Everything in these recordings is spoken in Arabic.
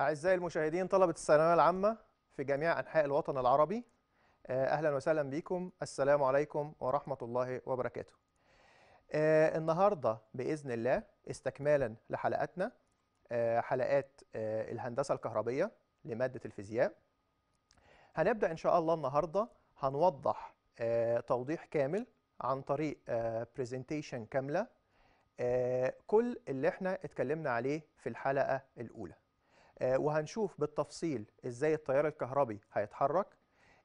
أعزائي المشاهدين طلبة الثانوية العامة في جميع أنحاء الوطن العربي آه، أهلا وسهلا بكم السلام عليكم ورحمة الله وبركاته آه، النهاردة بإذن الله استكمالا لحلقاتنا آه، حلقات الهندسة الكهربية لمادة الفيزياء هنبدأ إن شاء الله النهاردة هنوضح توضيح كامل عن طريق برزنتيشن كاملة كل اللي احنا اتكلمنا عليه في الحلقة الأولى آه، وهنشوف بالتفصيل ازاي التيار الكهربي هيتحرك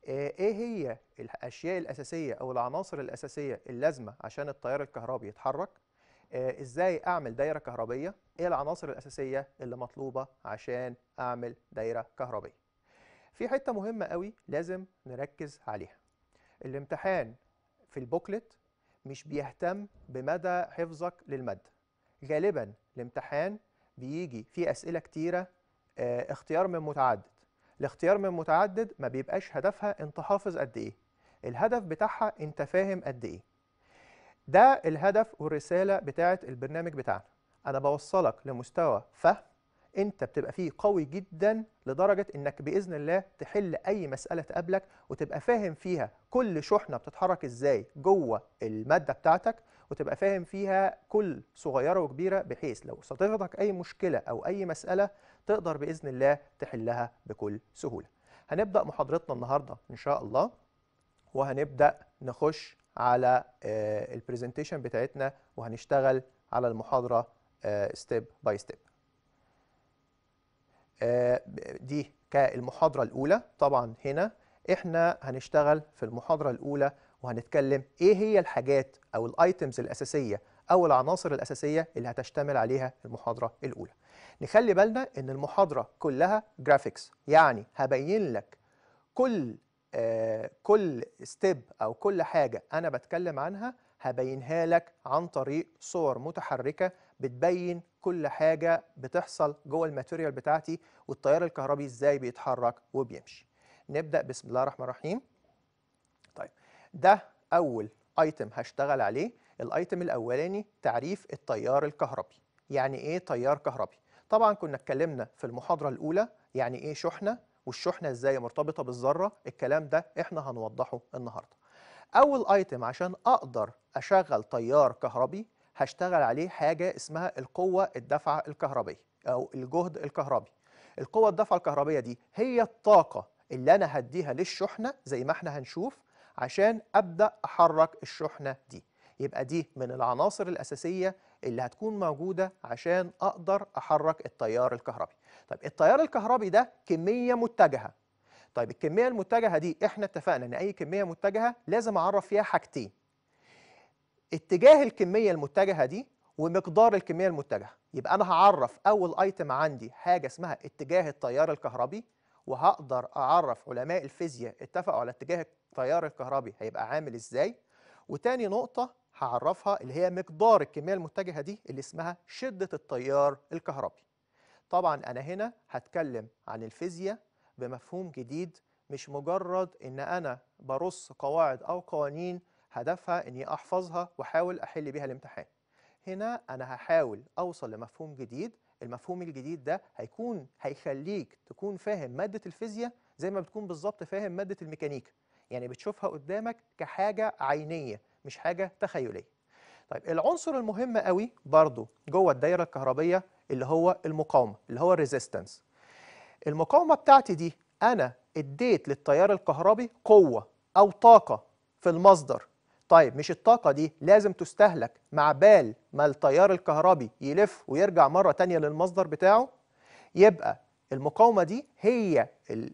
آه، ايه هي الاشياء الاساسيه او العناصر الاساسيه اللازمه عشان التيار الكهربي يتحرك آه، ازاي اعمل دايره كهربيه ايه العناصر الاساسيه اللي مطلوبه عشان اعمل دايره كهربيه في حته مهمه قوي لازم نركز عليها الامتحان في البوكلت مش بيهتم بمدى حفظك للماده غالبا الامتحان بيجي فيه اسئله كتيره آه، اختيار من متعدد الاختيار من متعدد ما بيبقاش هدفها انت حافظ قد ايه الهدف بتاعها انت فاهم قد ايه ده الهدف والرساله بتاعه البرنامج بتاعنا انا بوصلك لمستوى فهم انت بتبقى فيه قوي جدا لدرجه انك باذن الله تحل اي مساله تقابلك وتبقى فاهم فيها كل شحنه بتتحرك ازاي جوه الماده بتاعتك وتبقى فاهم فيها كل صغيره وكبيره بحيث لو صادفتك اي مشكله او اي مساله تقدر باذن الله تحلها بكل سهوله هنبدا محاضرتنا النهارده ان شاء الله وهنبدا نخش على آه، البرزنتيشن بتاعتنا وهنشتغل على المحاضره ستيب باي ستيب دي كالمحاضره الاولى طبعا هنا احنا هنشتغل في المحاضره الاولى وهنتكلم ايه هي الحاجات او الايتمز الاساسيه او العناصر الاساسيه اللي هتشتمل عليها المحاضره الاولى نخلي بالنا ان المحاضره كلها جرافيكس يعني هبين لك كل آه كل ستيب او كل حاجه انا بتكلم عنها هبينها لك عن طريق صور متحركه بتبين كل حاجه بتحصل جوه الماتيريال بتاعتي والتيار الكهربي ازاي بيتحرك وبيمشي نبدا بسم الله الرحمن الرحيم طيب ده اول ايتم هشتغل عليه الايتم الاولاني تعريف التيار الكهربي يعني ايه تيار كهربي طبعا كنا اتكلمنا في المحاضرة الأولى يعني إيه شحنة والشحنة إزاي مرتبطة بالذرة الكلام ده إحنا هنوضحه النهاردة أول أيتم عشان أقدر أشغل تيار كهربي هشتغل عليه حاجة اسمها القوة الدفع الكهربية أو الجهد الكهربي القوة الدفع الكهربية دي هي الطاقة اللي أنا هديها للشحنة زي ما احنا هنشوف عشان أبدأ أحرك الشحنة دي يبقى دي من العناصر الأساسية اللي هتكون موجودة عشان أقدر أحرك التيار الكهربي طيب التيار الكهربي ده كمية متجهة طيب الكمية المتجهة دي إحنا اتفقنا إن أي كمية متجهة لازم أعرف فيها حاجتين اتجاه الكمية المتجهة دي ومقدار الكمية المتجهة يبقى أنا هعرف أول أيتم عندي حاجة اسمها اتجاه التيار الكهربي وهقدر أعرف علماء الفيزياء اتفقوا على اتجاه التيار الكهربي هيبقى عامل إزاي وتاني نقطة هعرفها اللي هي مقدار الكمية المتجهة دي اللي اسمها شدة التيار الكهربي طبعا أنا هنا هتكلم عن الفيزياء بمفهوم جديد مش مجرد إن أنا برص قواعد أو قوانين هدفها إني أحفظها وأحاول أحل بيها الامتحان هنا أنا هحاول أوصل لمفهوم جديد المفهوم الجديد ده هيكون هيخليك تكون فاهم مادة الفيزياء زي ما بتكون بالظبط فاهم مادة الميكانيكا يعني بتشوفها قدامك كحاجة عينية مش حاجة تخيلية طيب العنصر المهم قوي برضو جوه الدايرة الكهربية اللي هو المقاومة اللي هو الريزيستنس المقاومة بتاعتي دي أنا اديت للتيار الكهربي قوة أو طاقة في المصدر طيب مش الطاقة دي لازم تستهلك مع بال ما التيار الكهربي يلف ويرجع مرة تانية للمصدر بتاعه يبقى المقاومة دي هي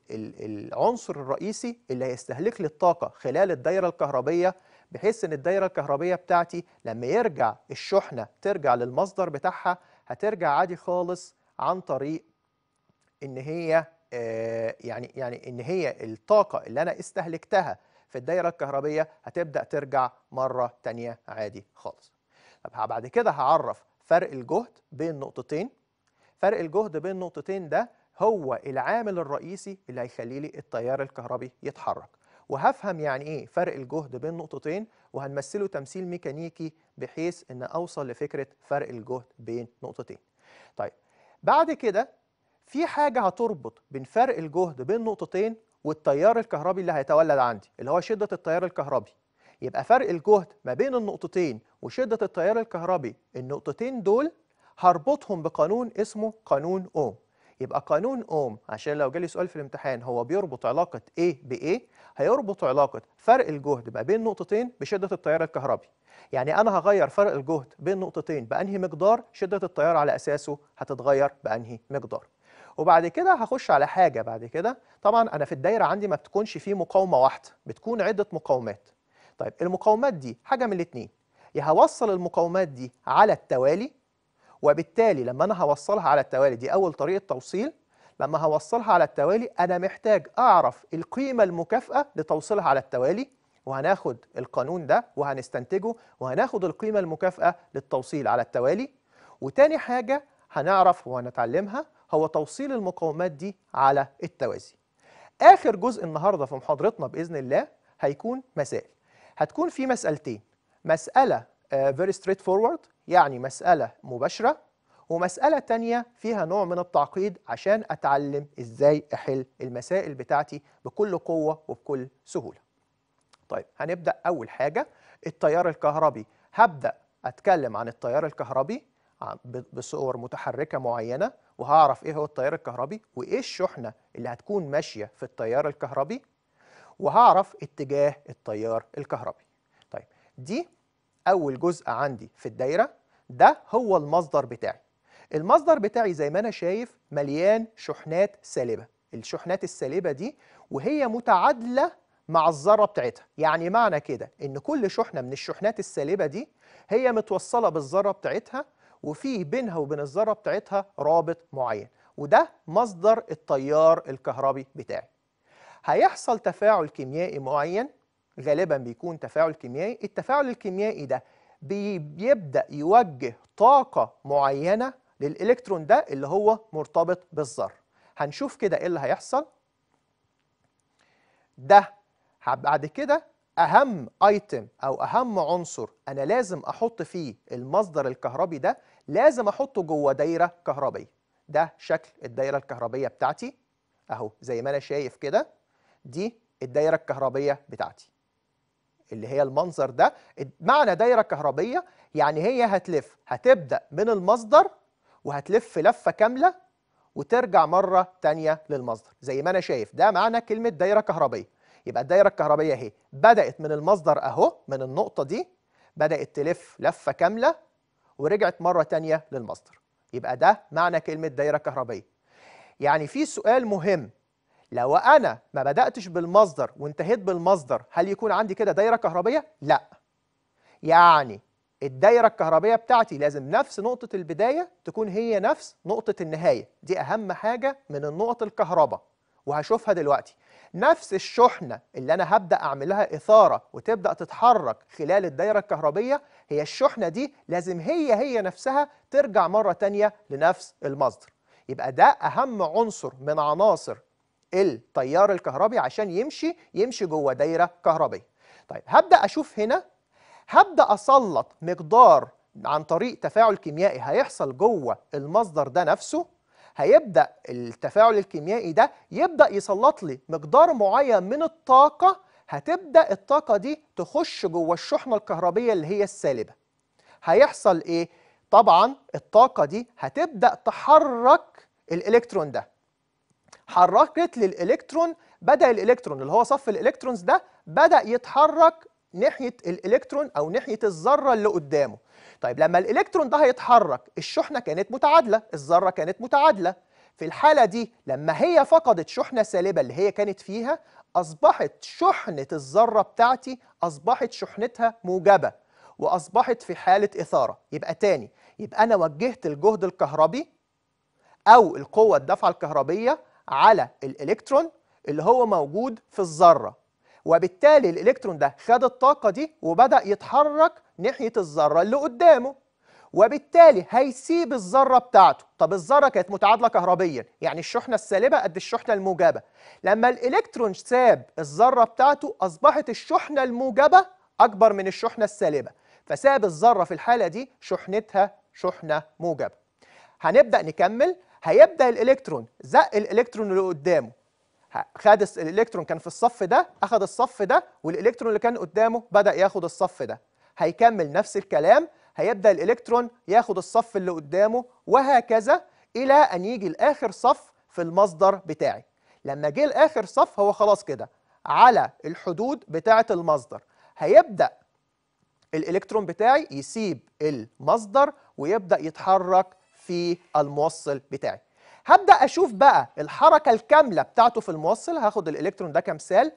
العنصر الرئيسي اللي هيستهلك لي الطاقة خلال الدايرة الكهربية بحيث ان الدايره الكهربيه بتاعتي لما يرجع الشحنه ترجع للمصدر بتاعها هترجع عادي خالص عن طريق ان هي آه، يعني يعني ان هي الطاقه اللي انا استهلكتها في الدايره الكهربيه هتبدا ترجع مره ثانيه عادي خالص طب بعد كده هعرف فرق الجهد بين نقطتين فرق الجهد بين نقطتين ده هو العامل الرئيسي اللي هيخلي لي التيار الكهربي يتحرك وهفهم يعني ايه فرق الجهد بين نقطتين وهنمثله تمثيل ميكانيكي بحيث ان اوصل لفكره فرق الجهد بين نقطتين طيب بعد كده في حاجه هتربط بين فرق الجهد بين نقطتين والتيار الكهربي اللي هيتولد عندي اللي هو شده التيار الكهربي يبقى فرق الجهد ما بين النقطتين وشده التيار الكهربي النقطتين دول هربطهم بقانون اسمه قانون اوم يبقى قانون اوم عشان لو جالي سؤال في الامتحان هو بيربط علاقه A بايه؟ هيربط علاقة فرق الجهد ما بين نقطتين بشدة التيار الكهربي يعني أنا هغير فرق الجهد بين نقطتين بأنهي مقدار شدة التيار على أساسه هتتغير بأنهي مقدار وبعد كده هخش على حاجة بعد كده طبعا أنا في الدايرة عندي ما بتكونش فيه مقاومة واحدة بتكون عدة مقاومات طيب المقاومات دي حاجة من الاتنين يا هوصل المقاومات دي على التوالي وبالتالي لما أنا هوصلها على التوالي دي أول طريقة توصيل لما هوصلها على التوالي أنا محتاج أعرف القيمة المكافأة لتوصيلها على التوالي وهناخد القانون ده وهنستنتجه وهناخد القيمة المكافأة للتوصيل على التوالي وتاني حاجة هنعرف وهنتعلمها هو توصيل المقاومات دي على التوازي آخر جزء النهاردة في محاضرتنا بإذن الله هيكون مسائل هتكون في مسألتين مسألة فيري آه، very straightforward يعني مسألة مباشرة ومسألة تانية فيها نوع من التعقيد عشان أتعلم إزاي أحل المسائل بتاعتي بكل قوة وبكل سهولة طيب هنبدأ أول حاجة التيار الكهربي هبدأ أتكلم عن التيار الكهربي بصور متحركة معينة وهعرف إيه هو التيار الكهربي وإيه الشحنة اللي هتكون ماشية في التيار الكهربي وهعرف اتجاه التيار الكهربي طيب دي أول جزء عندي في الدايرة ده هو المصدر بتاعي المصدر بتاعي زي ما انا شايف مليان شحنات سالبه الشحنات السالبه دي وهي متعادله مع الذره بتاعتها يعني معنى كده ان كل شحنه من الشحنات السالبه دي هي متوصله بالذره بتاعتها وفي بينها وبين الذره بتاعتها رابط معين وده مصدر التيار الكهربي بتاعي هيحصل تفاعل كيميائي معين غالبا بيكون تفاعل كيميائي التفاعل الكيميائي ده بيبدأ يوجه طاقة معينة للإلكترون ده اللي هو مرتبط بالذر هنشوف كده إيه اللي هيحصل ده بعد كده أهم أيتم أو أهم عنصر أنا لازم أحط فيه المصدر الكهربي ده لازم أحطه جوه دايرة كهربية ده شكل الدايرة الكهربية بتاعتي أهو زي ما أنا شايف كده دي الدايرة الكهربية بتاعتي اللي هي المنظر ده معنى دايرة كهربية يعني هي هتلف هتبدأ من المصدر وهتلف لفة كاملة وترجع مرة ثانيه للمصدر زي ما أنا شايف ده معنى كلمة دايرة كهربية يبقى الدايرة الكهربية أهي بدأت من المصدر أهو من النقطة دي بدأت تلف لفة كاملة ورجعت مرة ثانيه للمصدر يبقى ده معنى كلمة دايرة كهربية يعني في سؤال مهم لو أنا ما بدأتش بالمصدر وانتهيت بالمصدر هل يكون عندي كده دايرة كهربية؟ لا يعني الدايره الكهربيه بتاعتي لازم نفس نقطه البدايه تكون هي نفس نقطه النهايه دي اهم حاجه من النقط الكهرباء وهشوفها دلوقتي نفس الشحنه اللي انا هبدا اعملها اثاره وتبدا تتحرك خلال الدايره الكهربيه هي الشحنه دي لازم هي هي نفسها ترجع مره تانية لنفس المصدر يبقى ده اهم عنصر من عناصر التيار الكهربي عشان يمشي يمشي جوه دايره كهربيه طيب هبدا اشوف هنا هبدأ أسلط مقدار عن طريق تفاعل كيميائي هيحصل جوه المصدر ده نفسه هيبدأ التفاعل الكيميائي ده يبدأ يسلط لي مقدار معين من الطاقة هتبدأ الطاقة دي تخش جوه الشحنة الكهربية اللي هي السالبة هيحصل إيه؟ طبعا الطاقة دي هتبدأ تحرك الإلكترون ده حركت لي الإلكترون بدأ الإلكترون اللي هو صف الإلكترونز ده بدأ يتحرك ناحيه الالكترون او ناحيه الذره اللي قدامه طيب لما الالكترون ده هيتحرك الشحنه كانت متعادله الذره كانت متعادله في الحاله دي لما هي فقدت شحنه سالبه اللي هي كانت فيها اصبحت شحنه الذره بتاعتي اصبحت شحنتها موجبه واصبحت في حاله اثاره يبقى تاني يبقى انا وجهت الجهد الكهربي او القوه الدفعه الكهربيه على الالكترون اللي هو موجود في الذره وبالتالي الإلكترون ده خد الطاقة دي وبدأ يتحرك ناحية الذرة اللي قدامه وبالتالي هيسيب الذرة بتاعته طب الذرة كانت متعادلة كهربيا يعني الشحنة السالبة قد الشحنة الموجبة لما الإلكترون ساب الذرة بتاعته أصبحت الشحنة الموجبة أكبر من الشحنة السالبة فساب الذرة في الحالة دي شحنتها شحنة موجبة هنبدأ نكمل هيبدأ الإلكترون زق الإلكترون اللي قدامه خد الالكترون كان في الصف ده اخذ الصف ده والالكترون اللي كان قدامه بدا ياخد الصف ده هيكمل نفس الكلام هيبدا الالكترون ياخد الصف اللي قدامه وهكذا الى ان يجي لاخر صف في المصدر بتاعي لما جه لاخر صف هو خلاص كده على الحدود بتاعه المصدر هيبدا الالكترون بتاعي يسيب المصدر ويبدا يتحرك في الموصل بتاعي هبدأ أشوف بقى الحركة الكاملة بتاعته في الموصل هاخد الإلكترون ده كمثال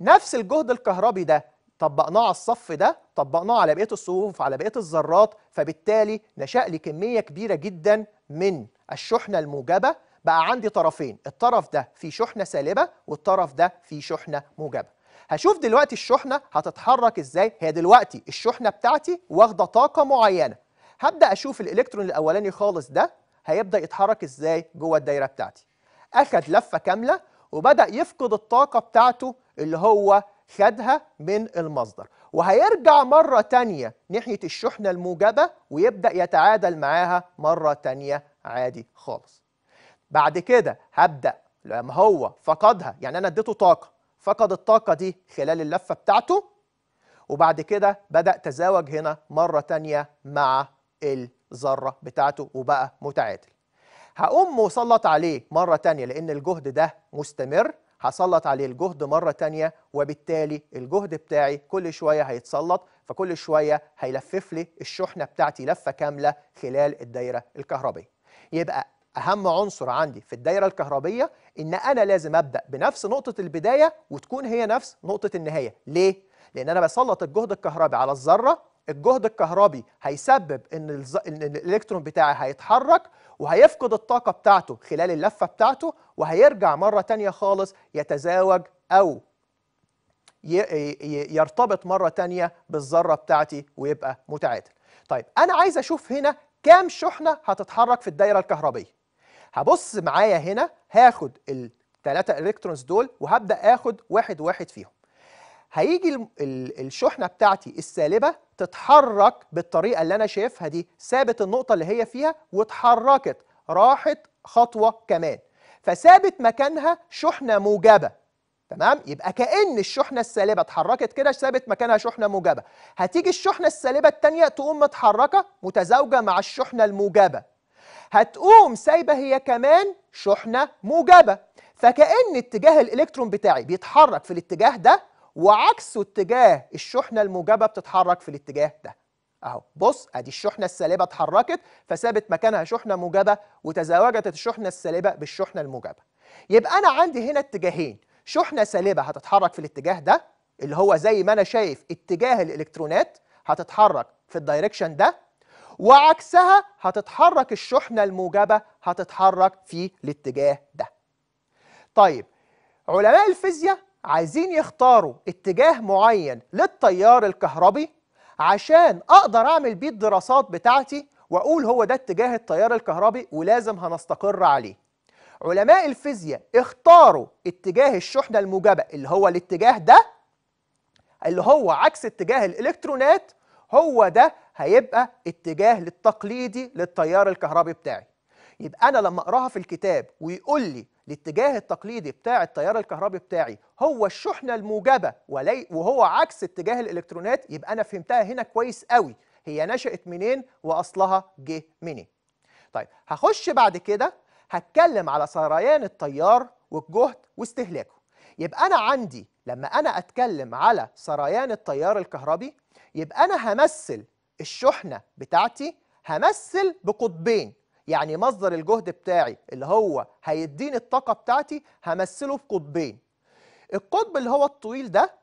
نفس الجهد الكهربي ده طبقناه على الصف ده طبقناه على بقية الصفوف على بقية الذرات فبالتالي نشأ لي كمية كبيرة جدا من الشحنة الموجبة بقى عندي طرفين الطرف ده فيه شحنة سالبة والطرف ده فيه شحنة موجبة هشوف دلوقتي الشحنه هتتحرك ازاي هي دلوقتي الشحنه بتاعتي واخده طاقه معينه هبدا اشوف الالكترون الاولاني خالص ده هيبدا يتحرك ازاي جوه الدايره بتاعتي اخد لفه كامله وبدا يفقد الطاقه بتاعته اللي هو خدها من المصدر وهيرجع مرة تانية ناحية الشحنة الموجبة ويبدأ يتعادل معاها مرة تانية عادي خالص بعد كده هبدأ لما هو فقدها يعني أنا اديته طاقة فقد الطاقة دي خلال اللفة بتاعته وبعد كده بدأ تزاوج هنا مرة تانية مع ال الذرة بتاعته وبقى متعادل هقوم مسلط عليه مرة تانية لأن الجهد ده مستمر هسلط عليه الجهد مرة تانية وبالتالي الجهد بتاعي كل شوية هيتسلط فكل شوية هيلفف لي الشحنة بتاعتي لفة كاملة خلال الدايرة الكهربية يبقى أهم عنصر عندي في الدايرة الكهربية إن أنا لازم أبدأ بنفس نقطة البداية وتكون هي نفس نقطة النهاية ليه؟ لأن أنا بسلط الجهد الكهربي على الذرة الجهد الكهربي هيسبب ان, إن الالكترون بتاعي هيتحرك وهيفقد الطاقه بتاعته خلال اللفه بتاعته وهيرجع مره تانية خالص يتزاوج او يرتبط مره تانية بالذره بتاعتي ويبقى متعادل طيب انا عايز اشوف هنا كام شحنه هتتحرك في الدايره الكهربيه هبص معايا هنا هاخد الثلاثه الكترونز دول وهبدا اخد واحد واحد فيهم هيجي الشحنه بتاعتي السالبه تتحرك بالطريقه اللي انا شايفها دي سابت النقطه اللي هي فيها واتحركت راحت خطوه كمان فسابت مكانها شحنه موجبه تمام يبقى كان الشحنه السالبه اتحركت كده سابت مكانها شحنه موجبه هتيجي الشحنه السالبه الثانيه تقوم متحركه متزاوجه مع الشحنه الموجبه هتقوم سايبه هي كمان شحنه موجبه فكان اتجاه الالكترون بتاعي بيتحرك في الاتجاه ده وعكس اتجاه الشحنه الموجبه بتتحرك في الاتجاه ده اهو بص ادي الشحنه السالبه اتحركت فسابت مكانها شحنه موجبه وتزاوجت الشحنه السالبه بالشحنه الموجبه يبقى انا عندي هنا اتجاهين شحنه سالبه هتتحرك في الاتجاه ده اللي هو زي ما انا شايف اتجاه الالكترونات هتتحرك في الدايركشن ده وعكسها هتتحرك الشحنه الموجبه هتتحرك في الاتجاه ده طيب علماء الفيزياء عايزين يختاروا اتجاه معين للتيار الكهربي عشان اقدر اعمل بيه الدراسات بتاعتي واقول هو ده اتجاه التيار الكهربي ولازم هنستقر عليه علماء الفيزياء اختاروا اتجاه الشحنه الموجبه اللي هو الاتجاه ده اللي هو عكس اتجاه الالكترونات هو ده هيبقى اتجاه للتقليدي للتيار الكهربي بتاعي يبقى انا لما اقراها في الكتاب ويقول لي الاتجاه التقليدي بتاع التيار الكهربي بتاعي هو الشحنه الموجبه ولي وهو عكس اتجاه الالكترونات يبقى انا فهمتها هنا كويس قوي هي نشأت منين واصلها جه منين طيب هخش بعد كده هتكلم على سريان التيار والجهد واستهلاكه يبقى انا عندي لما انا اتكلم على سريان التيار الكهربي يبقى انا همثل الشحنه بتاعتي همثل بقطبين يعني مصدر الجهد بتاعي اللي هو هيديني الطاقة بتاعتي همثله في قطبين القطب اللي هو الطويل ده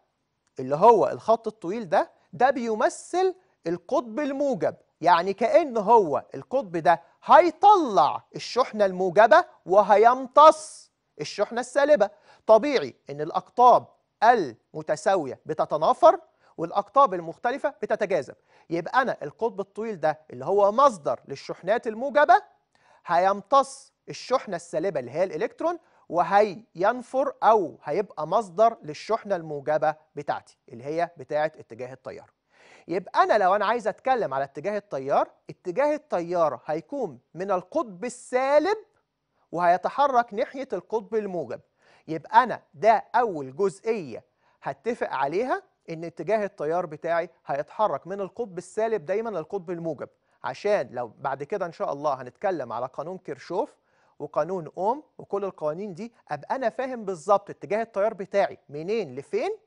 اللي هو الخط الطويل ده ده بيمثل القطب الموجب يعني كأن هو القطب ده هيطلع الشحنة الموجبة وهيمتص الشحنة السالبة طبيعي ان الأقطاب المتساوية بتتنافر والاقطاب المختلفه بتتجاذب يبقى انا القطب الطويل ده اللي هو مصدر للشحنات الموجبه هيمتص الشحنه السالبه اللي هي الالكترون وهينفر او هيبقى مصدر للشحنه الموجبه بتاعتي اللي هي بتاعه اتجاه التيار يبقى انا لو انا عايز اتكلم على اتجاه التيار اتجاه التيار هيكون من القطب السالب وهيتحرك ناحيه القطب الموجب يبقى انا ده اول جزئيه هتفق عليها ان اتجاه التيار بتاعي هيتحرك من القطب السالب دايما للقطب الموجب عشان لو بعد كده ان شاء الله هنتكلم على قانون كيرشوف وقانون اوم وكل القوانين دي ابقى انا فاهم بالظبط اتجاه التيار بتاعي منين لفين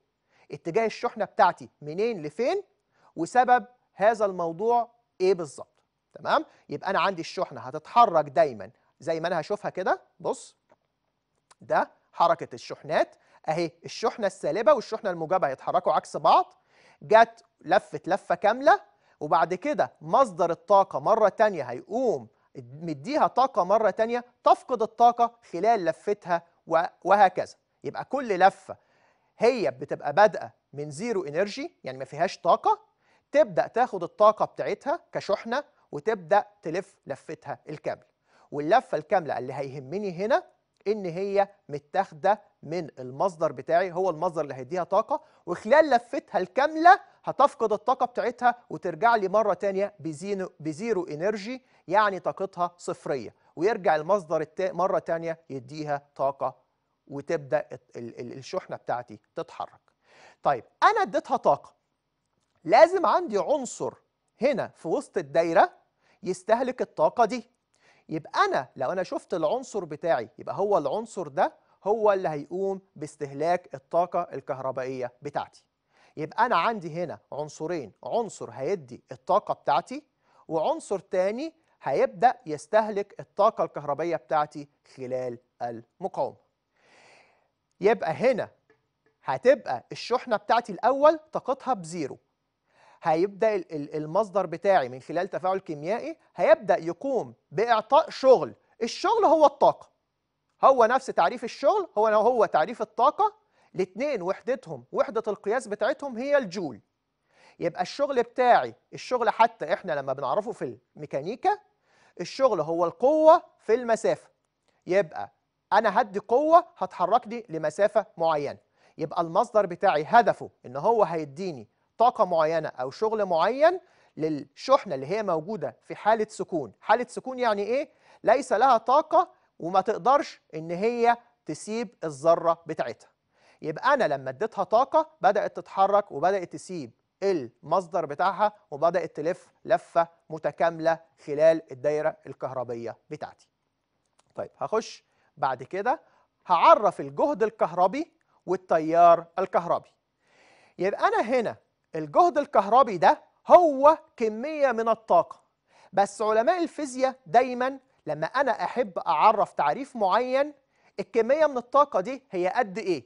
اتجاه الشحنه بتاعتي منين لفين وسبب هذا الموضوع ايه بالظبط تمام يبقى انا عندي الشحنه هتتحرك دايما زي ما انا هشوفها كده بص ده حركه الشحنات اهي الشحنه السالبه والشحنه الموجبه هيتحركوا عكس بعض جت لفت لفه كامله وبعد كده مصدر الطاقه مره تانية هيقوم مديها طاقه مره تانية تفقد الطاقه خلال لفتها وهكذا يبقى كل لفه هي بتبقى بادئه من زيرو انرجي يعني ما فيهاش طاقه تبدا تاخد الطاقه بتاعتها كشحنه وتبدا تلف لفتها الكامله واللفه الكامله اللي هيهمني هنا ان هي متاخده من المصدر بتاعي هو المصدر اللي هيديها طاقه وخلال لفتها الكامله هتفقد الطاقه بتاعتها وترجع لي مره ثانيه بزيرو, بزيرو انرجي يعني طاقتها صفريه ويرجع المصدر التا... مره ثانيه يديها طاقه وتبدا الشحنه بتاعتي تتحرك طيب انا اديتها طاقه لازم عندي عنصر هنا في وسط الدايره يستهلك الطاقه دي يبقى أنا لو أنا شفت العنصر بتاعي يبقى هو العنصر ده هو اللي هيقوم باستهلاك الطاقة الكهربائية بتاعتي يبقى أنا عندي هنا عنصرين عنصر هيدي الطاقة بتاعتي وعنصر تاني هيبدأ يستهلك الطاقة الكهربائية بتاعتي خلال المقاومة يبقى هنا هتبقى الشحنة بتاعتي الأول طاقتها بزيرو هيبدا المصدر بتاعي من خلال تفاعل كيميائي هيبدا يقوم باعطاء شغل الشغل هو الطاقه هو نفس تعريف الشغل هو هو تعريف الطاقه الاثنين وحدتهم وحده القياس بتاعتهم هي الجول يبقى الشغل بتاعي الشغل حتى احنا لما بنعرفه في الميكانيكا الشغل هو القوه في المسافه يبقى انا هدي قوه هتحركني لمسافه معينه يبقى المصدر بتاعي هدفه ان هو هيديني طاقة معينة أو شغل معين للشحنة اللي هي موجودة في حالة سكون حالة سكون يعني إيه؟ ليس لها طاقة وما تقدرش إن هي تسيب الذرة بتاعتها يبقى أنا لما اديتها طاقة بدأت تتحرك وبدأت تسيب المصدر بتاعها وبدأت تلف لفة متكاملة خلال الدايرة الكهربية بتاعتي طيب هخش بعد كده هعرف الجهد الكهربي والتيار الكهربي يبقى أنا هنا الجهد الكهربي ده هو كمية من الطاقة بس علماء الفيزياء دايما لما أنا أحب أعرف تعريف معين الكمية من الطاقة دي هي قد إيه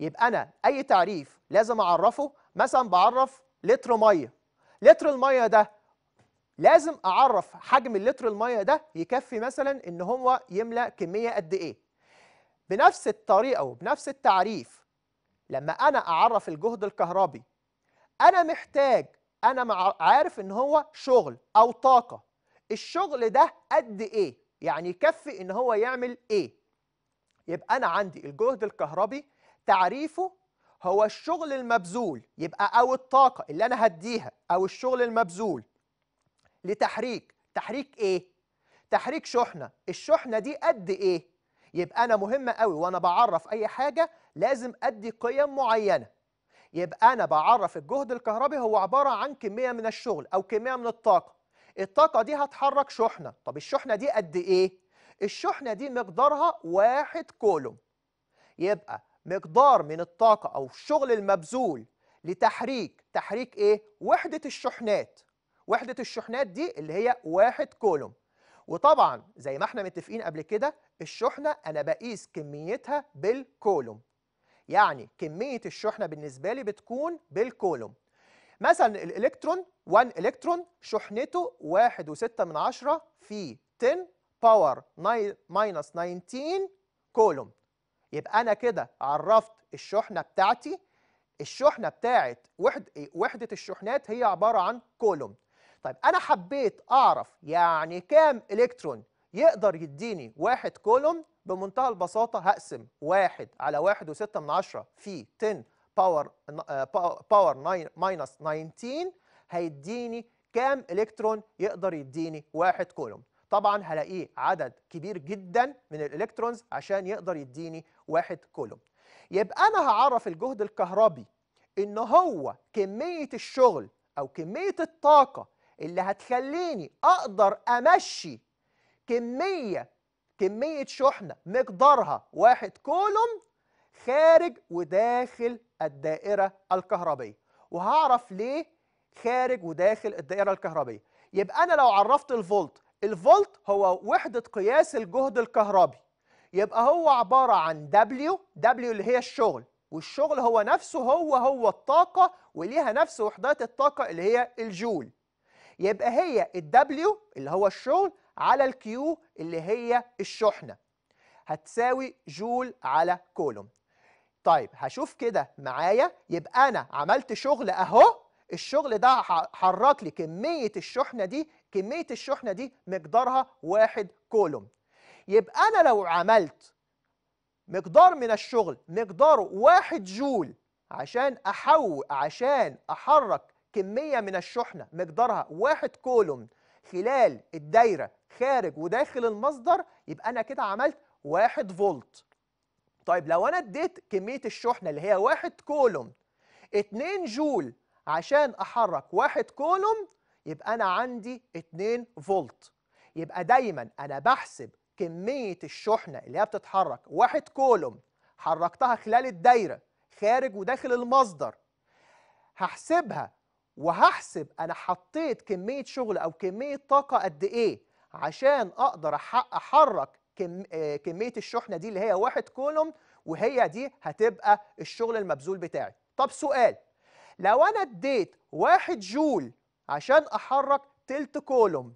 يبقى أنا أي تعريف لازم أعرفه مثلا بعرف لتر مية لتر المية ده لازم أعرف حجم اللتر المية ده يكفي مثلا إن هو يملى كمية قد إيه بنفس الطريقة وبنفس التعريف لما أنا أعرف الجهد الكهربي انا محتاج انا عارف ان هو شغل او طاقه الشغل ده قد ايه يعني يكفي ان هو يعمل ايه يبقى انا عندي الجهد الكهربي تعريفه هو الشغل المبذول يبقى او الطاقه اللي انا هديها او الشغل المبذول لتحريك تحريك ايه تحريك شحنه الشحنه دي قد ايه يبقى انا مهمه قوي وانا بعرف اي حاجه لازم ادي قيم معينه يبقى أنا بعرف الجهد الكهربي هو عبارة عن كمية من الشغل أو كمية من الطاقة الطاقة دي هتحرك شحنة طب الشحنة دي قد إيه؟ الشحنة دي مقدارها واحد كولوم يبقى مقدار من الطاقة أو الشغل المبذول لتحريك تحريك إيه؟ وحدة الشحنات وحدة الشحنات دي اللي هي واحد كولوم وطبعا زي ما احنا متفقين قبل كده الشحنة أنا بقيس كميتها بالكولوم يعني كمية الشحنة بالنسبة لي بتكون بالكولوم مثلا الإلكترون 1 إلكترون شحنته 1.6 من 10 في 10 باور ماينس 19 كولوم يبقى أنا كده عرفت الشحنة بتاعتي الشحنة بتاعت وحد وحدة الشحنات هي عبارة عن كولوم طيب أنا حبيت أعرف يعني كام إلكترون يقدر يديني واحد كولوم بمنتهى البساطة هقسم واحد على واحد وستة من عشرة في 10 باور باور ماينس 19 هيديني كام الكترون يقدر يديني واحد كولوم طبعا هلاقيه عدد كبير جدا من الالكترونز عشان يقدر يديني واحد كولوم يبقى انا هعرف الجهد الكهربي ان هو كميه الشغل او كميه الطاقه اللي هتخليني اقدر امشي كميه كمية شحنة مقدارها واحد كولوم خارج وداخل الدائرة الكهربية وهعرف ليه خارج وداخل الدائرة الكهربية يبقى أنا لو عرفت الفولت الفولت هو وحدة قياس الجهد الكهربي يبقى هو عبارة عن W W اللي هي الشغل والشغل هو نفسه هو هو الطاقة وليها نفس وحدات الطاقة اللي هي الجول يبقى هي ال W اللي هو الشغل على الكيو اللي هي الشحنة هتساوي جول على كولوم طيب هشوف كده معايا يبقى أنا عملت شغل أهو الشغل ده حرك لي كمية الشحنة دي كمية الشحنة دي مقدارها واحد كولوم يبقى أنا لو عملت مقدار من الشغل مقداره واحد جول عشان أحو عشان أحرك كمية من الشحنة مقدارها واحد كولوم خلال الدايرة خارج وداخل المصدر يبقى انا كده عملت 1 فولت طيب لو انا اديت كميه الشحنه اللي هي 1 كولوم 2 جول عشان احرك 1 كولوم يبقى انا عندي 2 فولت يبقى دايما انا بحسب كميه الشحنه اللي هي بتتحرك 1 كولوم حركتها خلال الدايره خارج وداخل المصدر هحسبها وهحسب انا حطيت كميه شغل او كميه طاقه قد ايه عشان اقدر احرك كم آه، كميه الشحنه دي اللي هي واحد كولوم وهي دي هتبقى الشغل المبذول بتاعي طب سؤال لو انا اديت واحد جول عشان احرك تلت كولوم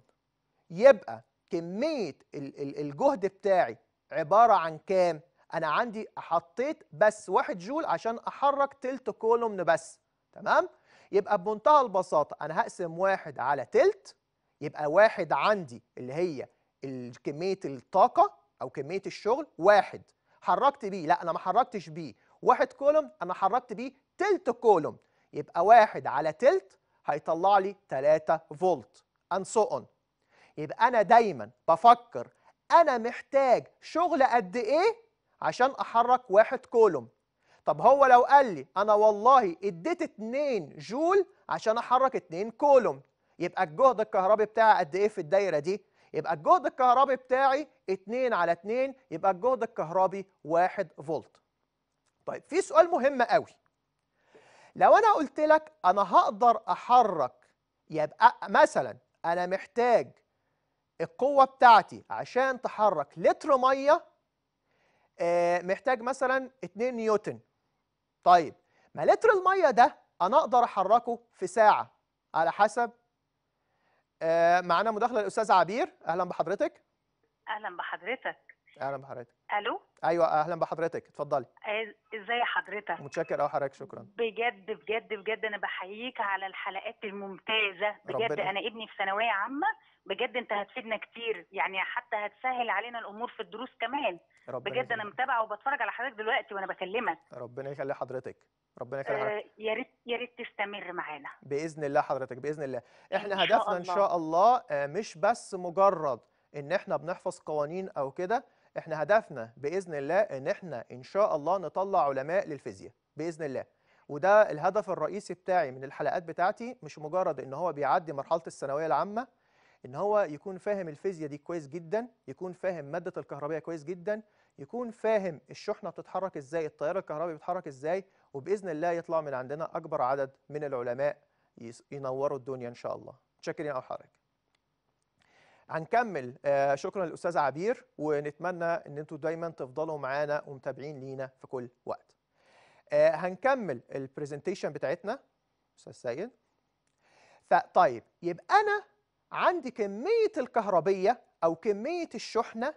يبقى كميه الجهد بتاعي عباره عن كام انا عندي حطيت بس واحد جول عشان احرك تلت كولوم بس تمام يبقى بمنتهى البساطه انا هقسم واحد على تلت يبقى واحد عندي اللي هي كميه الطاقه او كميه الشغل واحد حركت بيه لا انا ما حركتش بيه واحد كولوم انا حركت بيه تلت كولوم يبقى واحد على تلت هيطلع لي 3 فولت أنسقن يبقى انا دايما بفكر انا محتاج شغل قد ايه عشان احرك واحد كولوم طب هو لو قال لي انا والله اديت 2 جول عشان احرك 2 كولوم يبقى الجهد الكهربي بتاعي قد ايه في الدايره دي يبقى الجهد الكهربي بتاعي 2 على 2 يبقى الجهد الكهربي 1 فولت طيب في سؤال مهم قوي لو انا قلت لك انا هقدر احرك يبقى مثلا انا محتاج القوه بتاعتي عشان تحرك لتر ميه آه، محتاج مثلا 2 نيوتن طيب ما لتر الميه ده انا اقدر احركه في ساعه على حسب آه، معانا مداخله الاستاذ عبير اهلا بحضرتك اهلا بحضرتك اهلا بحضرتك الو ايوه اهلا بحضرتك اتفضلي ازاي حضرتك متشكر قوي أه، حضرتك شكرا بجد بجد بجد انا بحييك على الحلقات الممتازه بجد ربنا. انا ابني في ثانويه عامه بجد انت هتفيدنا كتير يعني حتى هتسهل علينا الامور في الدروس كمان ربنا بجد انا متابعه وبتفرج على حضرتك دلوقتي وانا بكلمك ربنا يخلي حضرتك ربنا يكرمك آه، يا ريت يا ريت تستمر معانا باذن الله حضرتك باذن الله احنا هدفنا الله. ان شاء الله آه، مش بس مجرد ان احنا بنحفظ قوانين او كده احنا هدفنا باذن الله ان احنا ان شاء الله نطلع علماء للفيزياء باذن الله وده الهدف الرئيسي بتاعي من الحلقات بتاعتي مش مجرد ان هو بيعدي مرحله الثانويه العامه ان هو يكون فاهم الفيزياء دي كويس جدا يكون فاهم ماده الكهربيه كويس جدا يكون فاهم الشحنه بتتحرك ازاي التيار الكهربي بيتحرك ازاي وباذن الله يطلع من عندنا اكبر عدد من العلماء ينوروا الدنيا ان شاء الله متشكرين على حضرتك هنكمل آه، شكرا للاستاذ عبير ونتمنى ان انتم دايما تفضلوا معانا ومتابعين لينا في كل وقت آه، هنكمل البرزنتيشن بتاعتنا استاذ سيد طيب يبقى انا عندي كميه الكهربيه او كميه الشحنه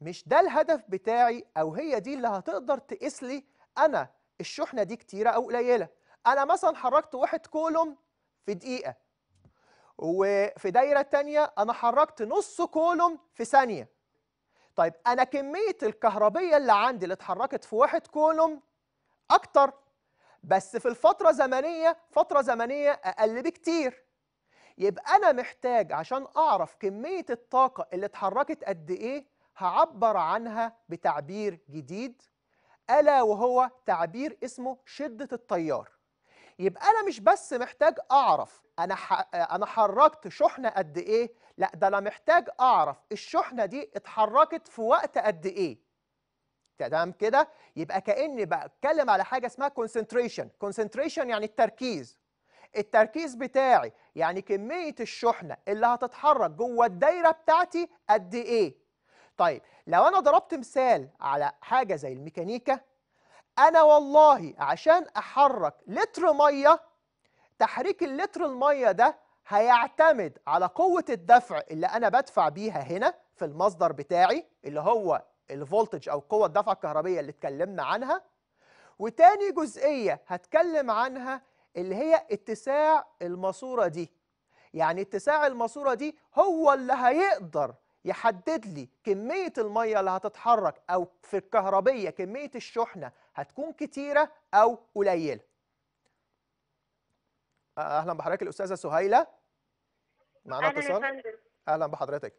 مش ده الهدف بتاعي او هي دي اللي هتقدر تقيس لي انا الشحنه دي كتيره او قليله انا مثلا حركت واحد كولوم في دقيقه وفي دايره تانية انا حركت نص كولوم في ثانيه طيب انا كميه الكهربيه اللي عندي اللي اتحركت في واحد كولوم اكتر بس في الفتره زمنيه فتره زمنيه اقل بكتير يبقى انا محتاج عشان اعرف كميه الطاقه اللي اتحركت قد ايه هعبر عنها بتعبير جديد ألا وهو تعبير اسمه شدة التيار يبقى أنا مش بس محتاج أعرف أنا ح... أنا حركت شحنة قد إيه لا ده أنا محتاج أعرف الشحنة دي اتحركت في وقت قد إيه تمام كده يبقى كأني بتكلم على حاجة اسمها concentration concentration يعني التركيز التركيز بتاعي يعني كمية الشحنة اللي هتتحرك جوه الدايرة بتاعتي قد إيه طيب لو أنا ضربت مثال على حاجة زي الميكانيكا أنا والله عشان أحرك لتر مية تحريك اللتر المية ده هيعتمد على قوة الدفع اللي أنا بدفع بيها هنا في المصدر بتاعي اللي هو الفولتج أو قوة الدفع الكهربية اللي اتكلمنا عنها وتاني جزئية هتكلم عنها اللي هي اتساع الماسورة دي يعني اتساع الماسورة دي هو اللي هيقدر يحدد لي كمية المية اللي هتتحرك أو في الكهربية كمية الشحنة هتكون كتيرة أو قليلة أهلا بحضرتك الأستاذة سهيلة معنا اتصال أهلا بحضرتك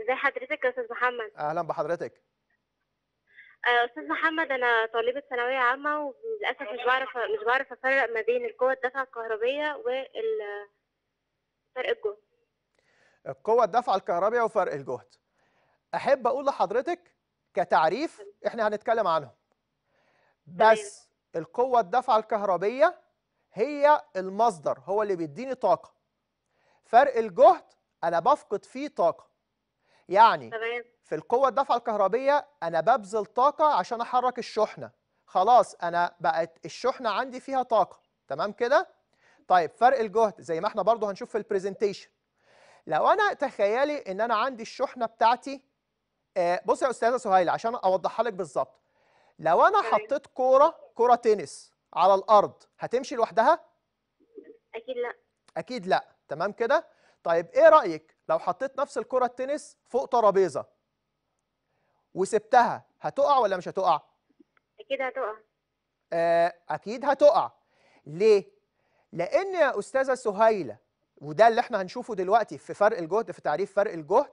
ازي حضرتك يا أستاذ محمد أهلا بحضرتك استاذ محمد انا طالبه ثانويه عامه وللاسف مش بعرف مش بعرف افرق ما بين القوه الدفع الكهربيه والفرق الجهد قوة الدفع الكهربية وفرق الجهد أحب أقول لحضرتك كتعريف إحنا هنتكلم عنهم بس القوة الدفع الكهربية هي المصدر هو اللي بيديني طاقة فرق الجهد أنا بفقد فيه طاقة يعني في القوة الدفع الكهربية أنا ببذل طاقة عشان أحرك الشحنة خلاص أنا بقت الشحنة عندي فيها طاقة تمام كده؟ طيب فرق الجهد زي ما احنا برضو هنشوف في البرزنتيشن لو انا تخيلي ان انا عندي الشحنه بتاعتي آه، بص يا استاذه سهيله عشان اوضحها لك بالظبط لو انا حطيت كوره كوره تنس على الارض هتمشي لوحدها اكيد لا اكيد لا تمام كده طيب ايه رايك لو حطيت نفس الكره التنس فوق ترابيزه وسبتها هتقع ولا مش هتقع اكيد هتقع آه اكيد هتقع ليه لان يا استاذه سهيله وده اللي احنا هنشوفه دلوقتي في فرق الجهد في تعريف فرق الجهد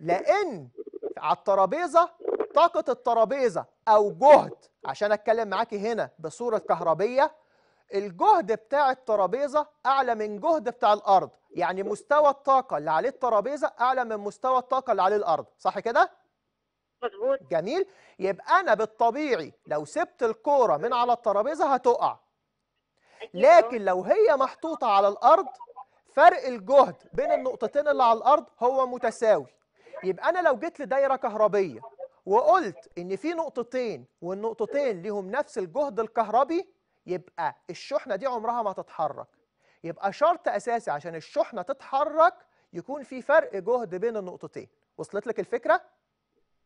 لان على الترابيزه طاقه الترابيزه او جهد عشان اتكلم معاكي هنا بصوره كهربيه الجهد بتاع الترابيزه اعلى من جهد بتاع الارض يعني مستوى الطاقه اللي عليه الترابيزه اعلى من مستوى الطاقه اللي عليه الارض صح كده مظبوط جميل يبقى انا بالطبيعي لو سبت الكوره من على الترابيزه هتقع أه. لكن لو هي محطوطه على الارض فرق الجهد بين النقطتين اللي على الارض هو متساوي يبقى انا لو جيت لدايره كهربيه وقلت ان في نقطتين والنقطتين ليهم نفس الجهد الكهربي يبقى الشحنه دي عمرها ما تتحرك يبقى شرط اساسي عشان الشحنه تتحرك يكون في فرق جهد بين النقطتين وصلت لك الفكره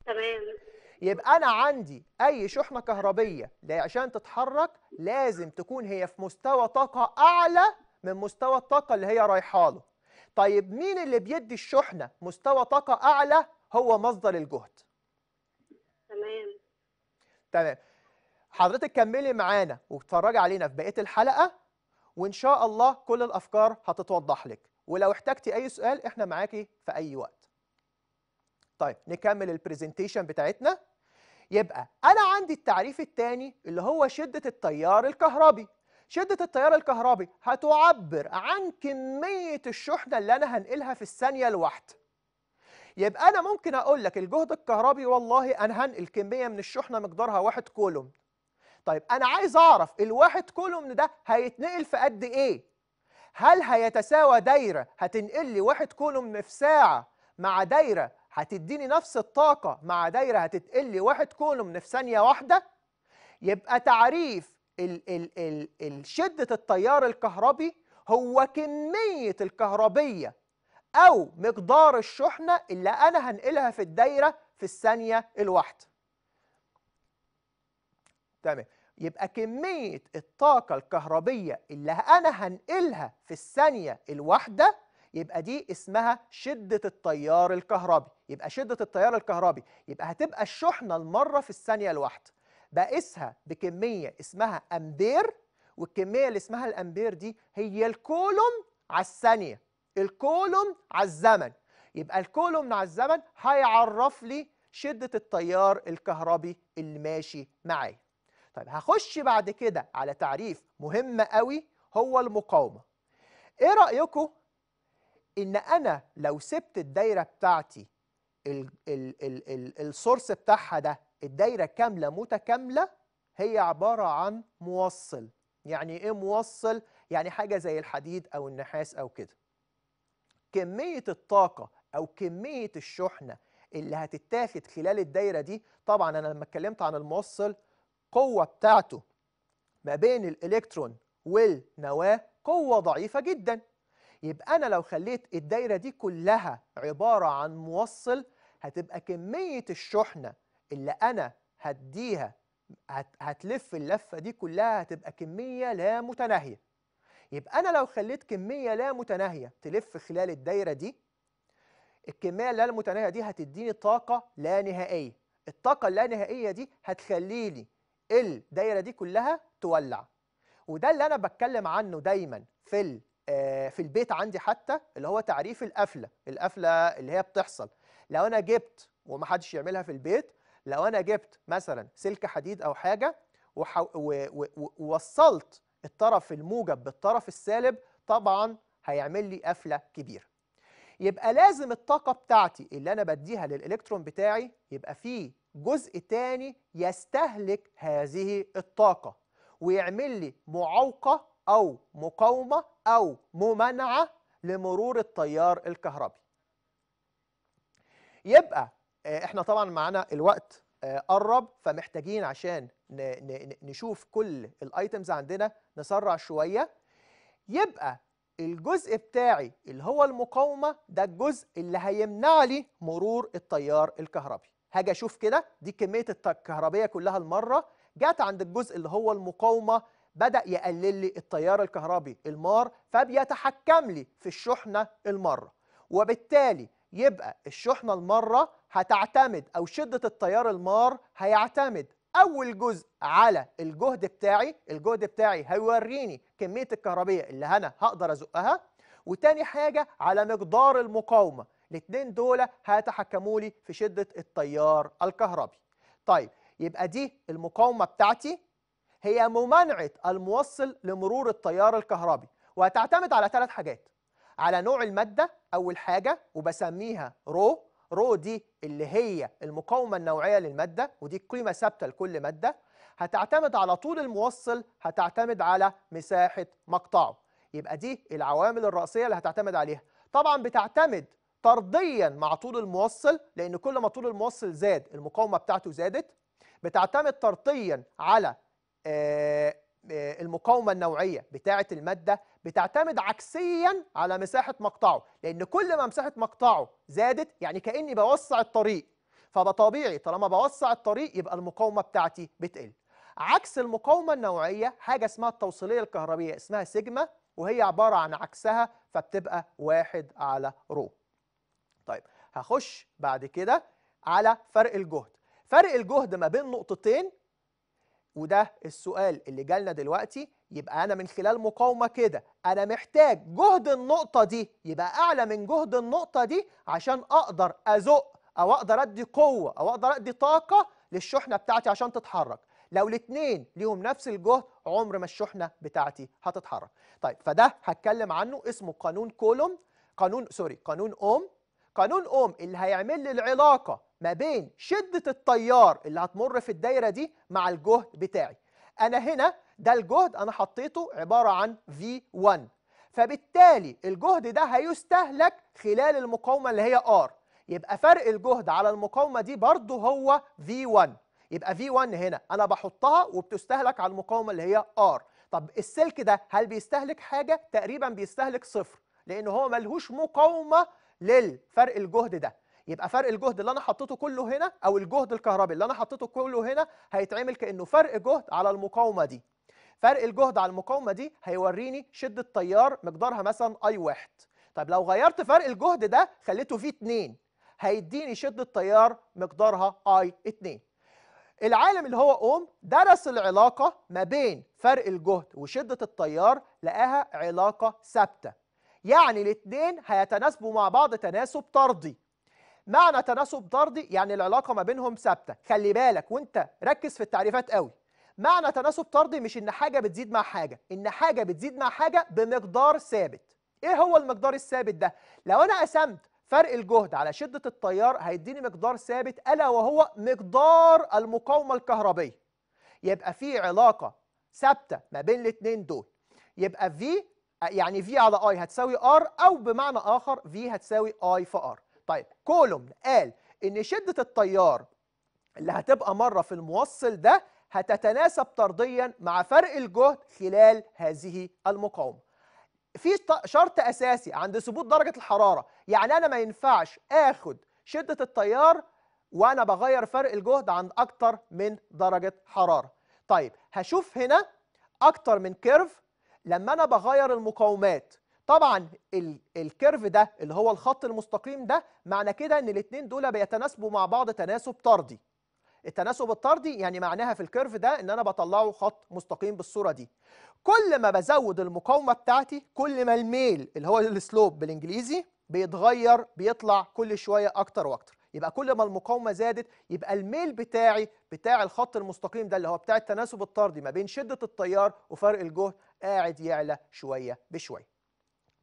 تمام يبقى انا عندي اي شحنه كهربيه عشان تتحرك لازم تكون هي في مستوى طاقه اعلى من مستوى الطاقة اللي هي رايحة له طيب مين اللي بيدي الشحنة مستوى طاقة أعلى هو مصدر الجهد تمام تمام حضرتك كملي معانا واتفرجي علينا في بقية الحلقة وإن شاء الله كل الأفكار هتتوضح لك ولو احتجتي أي سؤال إحنا معاكي في أي وقت طيب نكمل البرزنتيشن بتاعتنا يبقى أنا عندي التعريف الثاني اللي هو شدة التيار الكهربي شدة التيار الكهربي هتعبر عن كمية الشحنة اللي أنا هنقلها في الثانية الواحدة يبقى أنا ممكن أقول لك الجهد الكهربي والله أنا هنقل كمية من الشحنة مقدارها واحد كولوم طيب أنا عايز أعرف الواحد كولوم ده هيتنقل في قد إيه؟ هل هيتساوى دايرة هتنقل لي واحد كولوم في ساعة مع دايرة هتديني نفس الطاقة مع دايرة هتتقل لي واحد كولوم في ثانية واحدة؟ يبقى تعريف ال ال ال ال شدة التيار الكهربي هو كمية الكهربية أو مقدار الشحنة اللي أنا هنقلها في الدايرة في الثانية الواحدة. تمام يبقى كمية الطاقة الكهربية اللي أنا هنقلها في الثانية الواحدة يبقى دي اسمها شدة التيار الكهربي، يبقى شدة التيار الكهربي يبقى هتبقى الشحنة المرة في الثانية الواحدة. بقيسها بكميه اسمها امبير والكميه اللي اسمها الامبير دي هي الكولوم على الثانيه الكولوم على الزمن يبقى الكولوم على الزمن هيعرف لي شده التيار الكهربي اللي ماشي معايا طيب هخش بعد كده على تعريف مهم قوي هو المقاومه ايه رايكم ان انا لو سبت الدايره بتاعتي السورس بتاعها ده الدايرة كاملة متكاملة هي عبارة عن موصل يعني ايه موصل؟ يعني حاجة زي الحديد أو النحاس أو كده كمية الطاقة أو كمية الشحنة اللي هتتاخد خلال الدايرة دي طبعا أنا لما اتكلمت عن الموصل قوة بتاعته ما بين الإلكترون والنواة قوة ضعيفة جدا يبقى أنا لو خليت الدايرة دي كلها عبارة عن موصل هتبقى كمية الشحنة اللي انا هديها هتلف اللفه دي كلها هتبقى كميه لا متناهيه يبقى انا لو خليت كميه لا متناهيه تلف خلال الدايره دي الكميه اللا متناهيه دي هتديني طاقه لا نهائيه الطاقه اللا نهائيه دي هتخليلي الدايره دي كلها تولع وده اللي انا بتكلم عنه دايما في آه، في البيت عندي حتى اللي هو تعريف القفله القفله اللي هي بتحصل لو انا جبت ومحدش يعملها في البيت لو انا جبت مثلا سلك حديد او حاجه ووصلت الطرف الموجب بالطرف السالب طبعا هيعمل لي قفله كبيره يبقى لازم الطاقه بتاعتي اللي انا بديها للالكترون بتاعي يبقى فيه جزء تاني يستهلك هذه الطاقه ويعمل لي معوقه او مقاومه او ممانعه لمرور التيار الكهربي يبقى آه، احنا طبعا معانا الوقت آه، قرب فمحتاجين عشان نشوف كل الايتمز عندنا نسرع شويه يبقى الجزء بتاعي اللي هو المقاومه ده الجزء اللي هيمنع لي مرور التيار الكهربي هاجي اشوف كده دي كميه الكهربيه كلها المره جت عند الجزء اللي هو المقاومه بدا يقلل لي التيار الكهربي المار فبيتحكم لي في الشحنه المره وبالتالي يبقى الشحنه المارة هتعتمد او شده التيار المار هيعتمد اول جزء على الجهد بتاعي الجهد بتاعي هيوريني كميه الكهربيه اللي انا هقدر ازقها وتاني حاجه على مقدار المقاومه الاتنين دول هيتحكموا لي في شده التيار الكهربي طيب يبقى دي المقاومه بتاعتي هي ممانعه الموصل لمرور التيار الكهربي وهتعتمد على ثلاث حاجات على نوع المادة أول حاجة وبسميها رو رو دي اللي هي المقاومة النوعية للمادة ودي قيمة ثابتة لكل مادة هتعتمد على طول الموصل هتعتمد على مساحة مقطعه يبقى دي العوامل الرئيسية اللي هتعتمد عليها طبعا بتعتمد طرديا مع طول الموصل لأن كل ما طول الموصل زاد المقاومة بتاعته زادت بتعتمد طرديا على آه، آه، المقاومة النوعية بتاعة المادة بتعتمد عكسيا على مساحة مقطعه لأن كل ما مساحة مقطعه زادت يعني كأني بوسع الطريق فده طبيعي طالما بوسع الطريق يبقى المقاومة بتاعتي بتقل عكس المقاومة النوعية حاجة اسمها التوصيلية الكهربية اسمها سيجما وهي عبارة عن عكسها فبتبقى واحد على رو طيب هخش بعد كده على فرق الجهد فرق الجهد ما بين نقطتين وده السؤال اللي جالنا دلوقتي يبقى أنا من خلال مقاومة كده أنا محتاج جهد النقطة دي يبقى أعلى من جهد النقطة دي عشان أقدر أزق أو أقدر أدي قوة أو أقدر أدي طاقة للشحنة بتاعتي عشان تتحرك لو الاثنين ليهم نفس الجهد عمر ما الشحنة بتاعتي هتتحرك طيب فده هتكلم عنه اسمه قانون كولوم قانون سوري قانون أوم قانون أوم اللي هيعمل لي العلاقة ما بين شدة التيار اللي هتمر في الدايرة دي مع الجهد بتاعي أنا هنا ده الجهد أنا حطيته عبارة عن V1 فبالتالي الجهد ده هيستهلك خلال المقاومة اللي هي R يبقى فرق الجهد على المقاومة دي برضه هو V1 يبقى V1 هنا أنا بحطها وبتستهلك على المقاومة اللي هي R طب السلك ده هل بيستهلك حاجة؟ تقريبا بيستهلك صفر لأن هو ملهوش مقاومة للفرق الجهد ده يبقى فرق الجهد اللي انا حطيته كله هنا او الجهد الكهربي اللي انا حطيته كله هنا هيتعمل كانه فرق جهد على المقاومه دي فرق الجهد على المقاومه دي هيوريني شده تيار مقدارها مثلا اي واحد طب لو غيرت فرق الجهد ده خليته في 2 هيديني شده تيار مقدارها اي 2 العالم اللي هو اوم درس العلاقه ما بين فرق الجهد وشده التيار لقاها علاقه ثابته يعني الاثنين هيتناسبوا مع بعض تناسب طردي معنى تناسب طردي يعني العلاقه ما بينهم ثابته خلي بالك وانت ركز في التعريفات قوي معنى تناسب طردي مش ان حاجه بتزيد مع حاجه ان حاجه بتزيد مع حاجه بمقدار ثابت ايه هو المقدار الثابت ده لو انا قسمت فرق الجهد على شده التيار هيديني مقدار ثابت الا وهو مقدار المقاومه الكهربيه يبقى في علاقه ثابته ما بين الاثنين دول يبقى في يعني في على اي هتساوي ار او بمعنى اخر في هتساوي اي في ار طيب كولوم قال ان شده التيار اللي هتبقى مره في الموصل ده هتتناسب طرديا مع فرق الجهد خلال هذه المقاومه في شرط اساسي عند ثبوت درجه الحراره يعني انا ما ينفعش اخد شده التيار وانا بغير فرق الجهد عند اكتر من درجه حراره طيب هشوف هنا اكتر من كيرف لما انا بغير المقاومات طبعا الكيرف ده اللي هو الخط المستقيم ده معنى كده ان الاثنين دول بيتناسبوا مع بعض تناسب طردي التناسب الطردي يعني معناها في الكيرف ده ان انا بطلعه خط مستقيم بالصوره دي كل ما بزود المقاومه بتاعتي كل ما الميل اللي هو السلوب بالانجليزي بيتغير بيطلع كل شويه اكتر واكتر يبقى كل ما المقاومه زادت يبقى الميل بتاعي بتاع الخط المستقيم ده اللي هو بتاع التناسب الطردي ما بين شده التيار وفرق الجهد قاعد يعلى شويه بشويه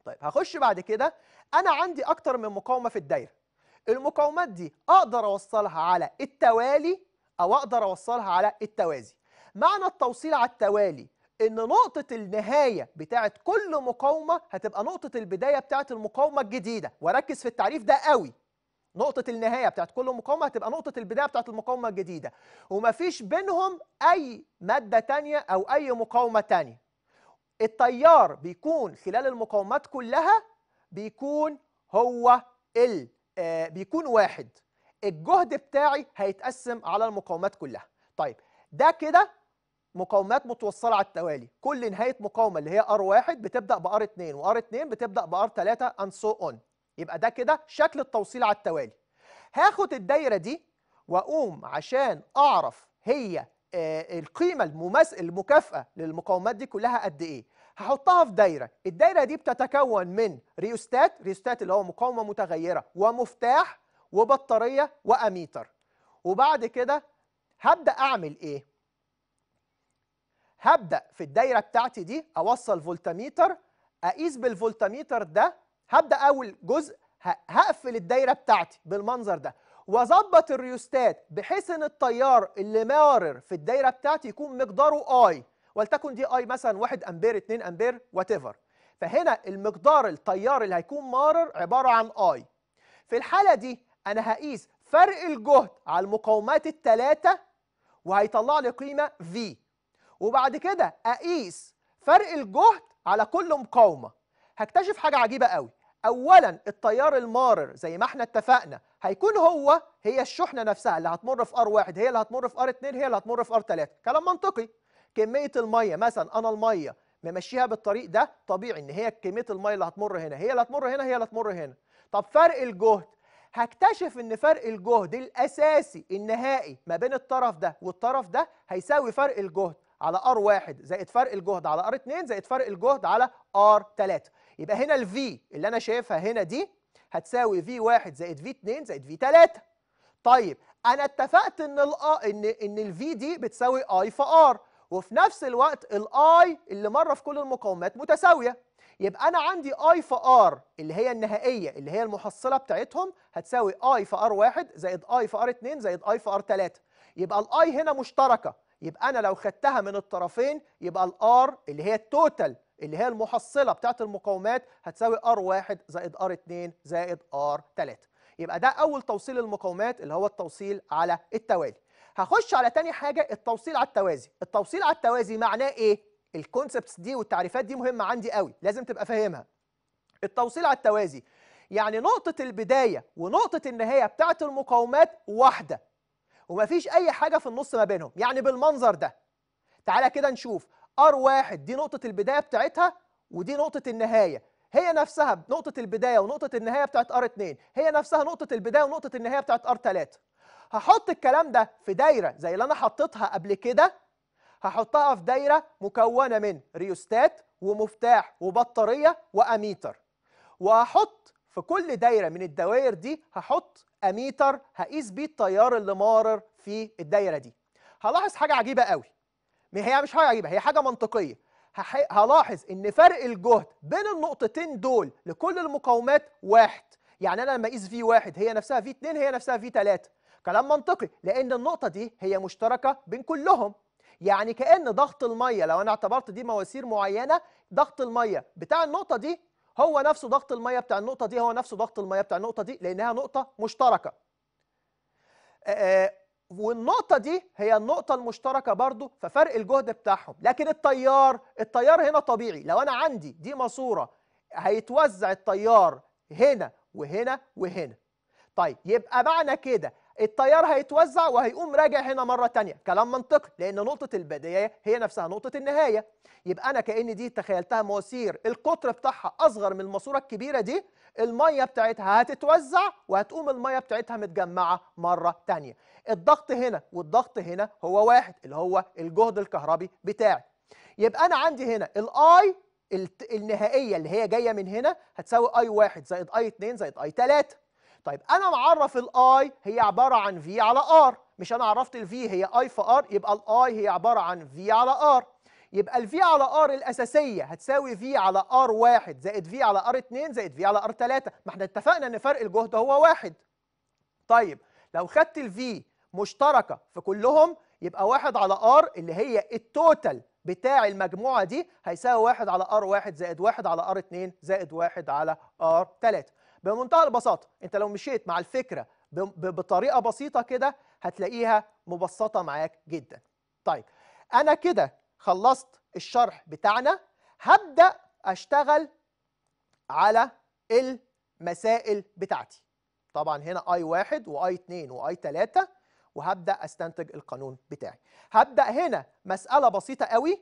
طيب هخش بعد كده انا عندي اكتر من مقاومه في الدايره المقاومات دي اقدر اوصلها على التوالي او اقدر اوصلها على التوازي معنى التوصيل على التوالي ان نقطة النهاية بتاعة كل مقاومة هتبقى نقطة البداية بتاعة المقاومة الجديدة وركز في التعريف ده قوي نقطة النهاية بتاعت كل مقاومة هتبقى نقطة البداية بتاعت المقاومة الجديدة ومفيش بينهم أي مادة تانية أو أي مقاومة تانية التيار بيكون خلال المقاومات كلها بيكون هو ال آه، بيكون واحد الجهد بتاعي هيتقسم على المقاومات كلها طيب ده كده مقاومات متوصله على التوالي كل نهايه مقاومه اللي هي R1 بتبدا بار 2 وار 2 بتبدا بار 3 and so on يبقى ده كده شكل التوصيل على التوالي هاخد الدايره دي واقوم عشان اعرف هي آه، القيمه المماس المكافاه للمقاومات دي كلها قد ايه هحطها في دايره الدايره دي بتتكون من ريوستات ريوستات اللي هو مقاومه متغيره ومفتاح وبطاريه واميتر وبعد كده هبدا اعمل ايه هبدا في الدايره بتاعتي دي اوصل فولتميتر اقيس بالفولتميتر ده هبدا اول جزء هقفل الدايره بتاعتي بالمنظر ده واظبط الريوستات بحيث ان التيار اللي مارر في الدايره بتاعتي يكون مقداره اي ولتكن دي اي مثلا 1 امبير 2 امبير وات فهنا المقدار التيار اللي هيكون مارر عباره عن اي في الحاله دي انا هقيس فرق الجهد على المقاومات الثلاثه وهيطلع لي قيمه في وبعد كده اقيس فرق الجهد على كل مقاومه هكتشف حاجه عجيبه قوي اولا التيار المارر زي ما احنا اتفقنا هيكون هو هي الشحنه نفسها اللي هتمر في ار واحد هي اللي هتمر في ار 2 هي اللي هتمر في ار 3 كلام منطقي كميه الميه مثلا انا الميه ممشيها بالطريق ده طبيعي ان هي كميه الميه اللي هتمر هنا هي اللي هتمر هنا هي اللي هتمر هنا طب فرق الجهد هكتشف ان فرق الجهد الاساسي النهائي ما بين الطرف ده والطرف ده هيساوي فرق الجهد على ار 1 زائد فرق الجهد على ار 2 زائد فرق الجهد على ار 3 يبقى هنا الفي اللي أنا شايفها هنا دي هتساوي في 1 زايد في V2 زايد في V3 طيب أنا اتفقت إن الـ إن إن الفي دي بتساوي اي في ار وفي نفس الوقت الاي اللي مرة في كل المقاومات متساوية يبقى أنا عندي اي في ار اللي هي النهائية اللي هي المحصلة بتاعتهم هتساوي اي في ار 1 زائد اي في ار 2 زائد اي في ار 3 يبقى الاي هنا مشتركة يبقى أنا لو خدتها من الطرفين يبقى الار اللي هي التوتال اللي هي المحصلة بتاعت المقاومات هتساوي ار 1 زائد ار 2 زائد ار 3 يبقى ده أول توصيل المقاومات اللي هو التوصيل على التوالي هخش على تاني حاجة التوصيل على التوازي التوصيل على التوازي معناه إيه؟ الكونسبتس دي والتعريفات دي مهمة عندي قوي لازم تبقى فاهمها التوصيل على التوازي يعني نقطة البداية ونقطة النهاية بتاعت المقاومات واحدة ومفيش أي حاجة في النص ما بينهم يعني بالمنظر ده تعالى كده نشوف ار 1 دي نقطه البدايه بتاعتها ودي نقطه النهايه هي نفسها نقطه البدايه ونقطه النهايه بتاعت ار 2 هي نفسها نقطه البدايه ونقطه النهايه بتاعت ار 3 هحط الكلام ده في دايره زي اللي انا حطيتها قبل كده هحطها في دايره مكونه من ريوستات ومفتاح وبطاريه واميتر وهحط في كل دايره من الدوائر دي هحط اميتر هقيس بيه التيار اللي مارر في الدايره دي هلاحظ حاجه عجيبه قوي ما هي مش حاجه عجيبه هي حاجه منطقيه هلاحظ ان فرق الجهد بين النقطتين دول لكل المقاومات واحد يعني انا لما اقيس في واحد هي نفسها في اتنين هي نفسها في تلاته كلام منطقي لان النقطه دي هي مشتركه بين كلهم يعني كان ضغط الميه لو انا اعتبرت دي مواسير معينه ضغط الميه بتاع النقطه دي هو نفسه ضغط الميه بتاع النقطه دي هو نفسه ضغط الميه بتاع النقطه دي لانها نقطه مشتركه والنقطة دي هي النقطة المشتركة برضو ففرق الجهد بتاعهم لكن التيار التيار هنا طبيعي لو أنا عندي دي ماسورة هيتوزع التيار هنا وهنا وهنا طيب يبقى معنى كده التيار هيتوزع وهيقوم راجع هنا مرة تانية كلام منطقي لأن نقطة البداية هي نفسها نقطة النهاية يبقى أنا كأن دي تخيلتها مواسير القطر بتاعها أصغر من الماسورة الكبيرة دي المية بتاعتها هتتوزع وهتقوم المية بتاعتها متجمعة مرة تانية الضغط هنا والضغط هنا هو واحد اللي هو الجهد الكهربي بتاعي يبقى انا عندي هنا الاي النهائيه اللي هي جايه من هنا هتساوي اي واحد زائد اي 2 زائد اي 3 طيب انا معرف الاي هي عباره عن في على ار مش انا عرفت الفي هي اي في ار يبقى الاي هي عباره عن في على ار يبقى الفي على ار الاساسيه هتساوي في على ار 1 زائد في على ار 2 زائد في على ار 3 ما احنا اتفقنا ان فرق الجهد هو واحد طيب لو خدت الفي مشتركه في كلهم يبقى واحد على ار اللي هي التوتال بتاع المجموعه دي هيساوي واحد على ار واحد زائد واحد على ار اتنين زائد واحد على ار تلاته بمنتهى البساطه انت لو مشيت مع الفكره بطريقه بسيطه كده هتلاقيها مبسطه معاك جدا طيب انا كده خلصت الشرح بتاعنا هبدا اشتغل على المسائل بتاعتي طبعا هنا و واحد 2 اتنين i تلاته وهبدا استنتج القانون بتاعي هبدا هنا مساله بسيطه قوي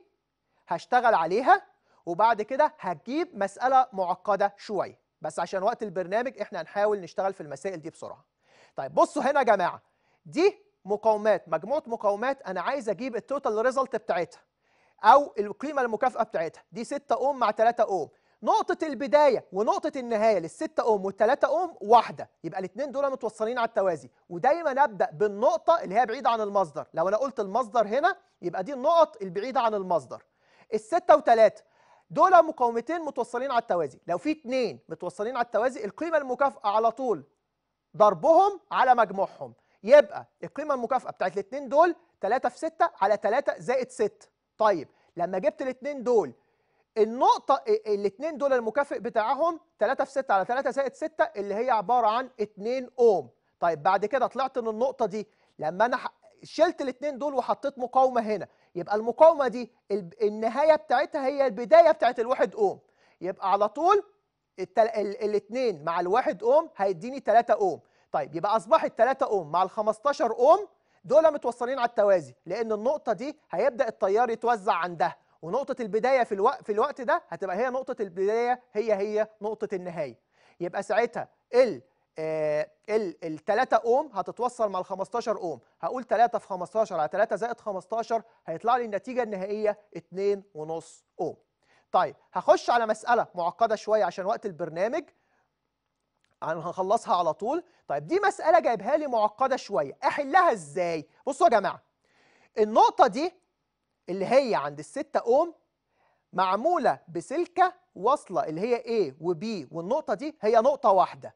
هشتغل عليها وبعد كده هجيب مساله معقده شويه بس عشان وقت البرنامج احنا هنحاول نشتغل في المسائل دي بسرعه طيب بصوا هنا يا جماعه دي مقاومات مجموعه مقاومات انا عايز اجيب التوتال ريزلت بتاعتها او القيمه المكافاه بتاعتها دي 6 اوم مع 3 اوم نقطة البداية ونقطة النهاية للستة أوم والتلاتة أوم واحدة يبقى الاثنين دول متوصلين على التوازي ودايما أبدأ بالنقطة اللي هي بعيدة عن المصدر لو أنا قلت المصدر هنا يبقى دي النقط البعيدة عن المصدر الستة وتلاتة دول مقاومتين متوصلين على التوازي لو في اثنين متوصلين على التوازي القيمة المكافئة على طول ضربهم على مجموعهم يبقى القيمة المكافئة بتاعت الاثنين دول 3 في 6 على 3 زائد 6 طيب لما جبت الاثنين دول النقطة الاثنين دول المكافئ بتاعهم 3 في 6 على 3 زائد 6 اللي هي عبارة عن 2 اوم طيب بعد كده طلعت من النقطة دي لما انا شلت الاثنين دول وحطيت مقاومة هنا يبقى المقاومة دي النهاية بتاعتها هي البداية بتاعت الواحد اوم يبقى على طول الاثنين مع الواحد اوم هيديني 3 اوم طيب يبقى اصبحت 3 اوم مع ال 15 اوم دول متوصلين على التوازي لان النقطه دي هيبدا التيار يتوزع عندها ونقطة البداية في الوقت في الوقت ده هتبقى هي نقطة البداية هي هي نقطة النهاية يبقى ساعتها ال آه، ال ال 3 اوم هتتوصل مع ال 15 اوم هقول 3 في 15 على 3 زائد 15 هيطلع لي النتيجة النهائية 2.5 اوم طيب هخش على مسألة معقدة شوية عشان وقت البرنامج هنخلصها على طول طيب دي مسألة جايبها لي معقدة شوية أحلها إزاي؟ بصوا يا جماعة النقطة دي اللي هي عند الستة اوم معمولة بسلكة واصلة اللي هي A و B والنقطة دي هي نقطة واحدة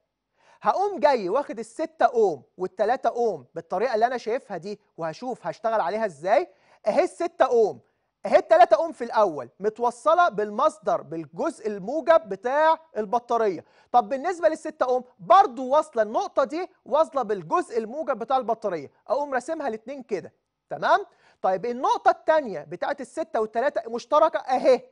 هقوم جاي واخد الستة اوم والتلاتة اوم بالطريقة اللي أنا شايفها دي وهشوف هشتغل عليها ازاي اهي الستة اوم اهي التلاتة اوم في الأول متوصلة بالمصدر بالجزء الموجب بتاع البطارية طب بالنسبة للستة اوم برضو واصلة النقطة دي واصلة بالجزء الموجب بتاع البطارية أقوم راسمها الاتنين كده تمام؟ طيب النقطة التانية بتاعت الستة والتلاتة مشتركة أهي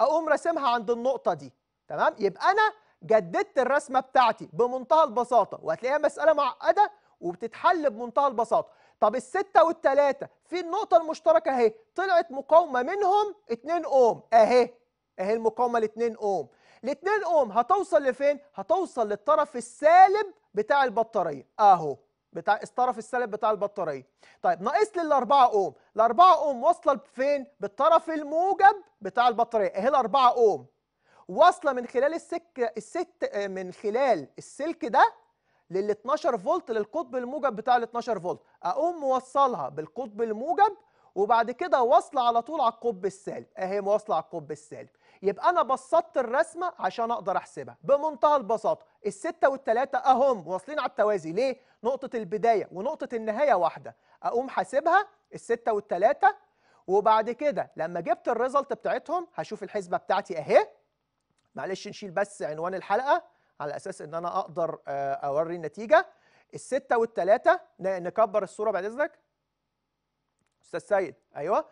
أقوم راسمها عند النقطة دي تمام يبقى أنا جددت الرسمة بتاعتي بمنتهى البساطة وهتلاقيها مسألة معقدة وبتتحل بمنتهى البساطة طب الستة والتلاتة في النقطة المشتركة أهي طلعت مقاومة منهم 2 أوم أهي أهي المقاومة ل 2 أوم ال 2 أوم هتوصل لفين؟ هتوصل للطرف السالب بتاع البطارية أهو بتاع الطرف السالب بتاع البطاريه طيب ناقص لي ال4 اوم ال4 اوم واصله فين بالطرف الموجب بتاع البطاريه اهي ال4 اوم واصله من خلال السكه الست من خلال السلك ده لل 12 فولت للقطب الموجب بتاع ال 12 فولت اقوم موصلها بالقطب الموجب وبعد كده واصله على طول على القطب السالب اهي واصله على القطب السالب يبقى انا بسطت الرسمه عشان اقدر احسبها بمنتهى البساطه السته والثلاثه اهم واصلين على التوازي ليه نقطه البدايه ونقطه النهايه واحده اقوم حاسبها السته والثلاثه وبعد كده لما جبت الريزلت بتاعتهم هشوف الحسبه بتاعتي اهي معلش نشيل بس عنوان الحلقه على اساس ان انا اقدر آه، اوري النتيجه السته والثلاثه نكبر الصوره بعد اذنك استاذ سيد ايوه